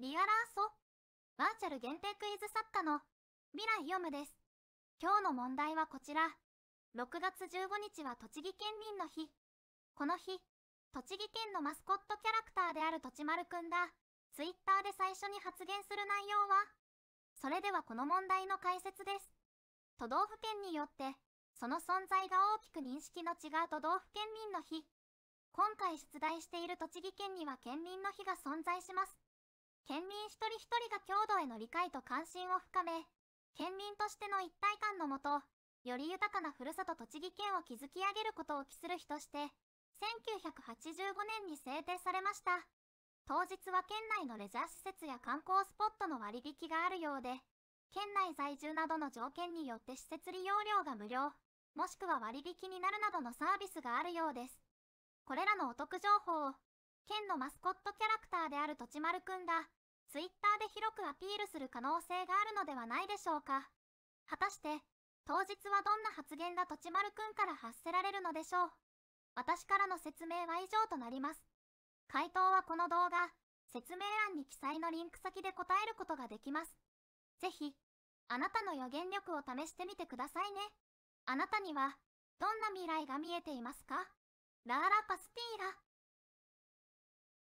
リアラーソ。バーチャル限定クイズ作家の未来読むです。今日の問題はこちら。6月15日は栃木県民の日。この日、栃木県のマスコットキャラクターであるとちまるくんが、ツイッターで最初に発言する内容はそれではこの問題の解説です。都道府県によって、その存在が大きく認識の違う都道府県民の日。今回出題している栃木県には県民の日が存在します。県民一人一人が郷土への理解と関心を深め、県民としての一体感のもと、より豊かなふるさと栃木県を築き上げることを期する日として、1985年に制定されました。当日は県内のレジャー施設や観光スポットの割引があるようで、県内在住などの条件によって施設利用料が無料、もしくは割引になるなどのサービスがあるようです。これらのお得情報を、県のマスコットキャラクターであるとちまるくんが、ツイッターで広くアピールする可能性があるのではないでしょうか。果たして、当日はどんな発言がとちまるくんから発せられるのでしょう。私からの説明は以上となります。回答はこの動画、説明欄に記載のリンク先で答えることができます。ぜひ、あなたの予言力を試してみてくださいね。あなたには、どんな未来が見えていますかラーラパスティーラ。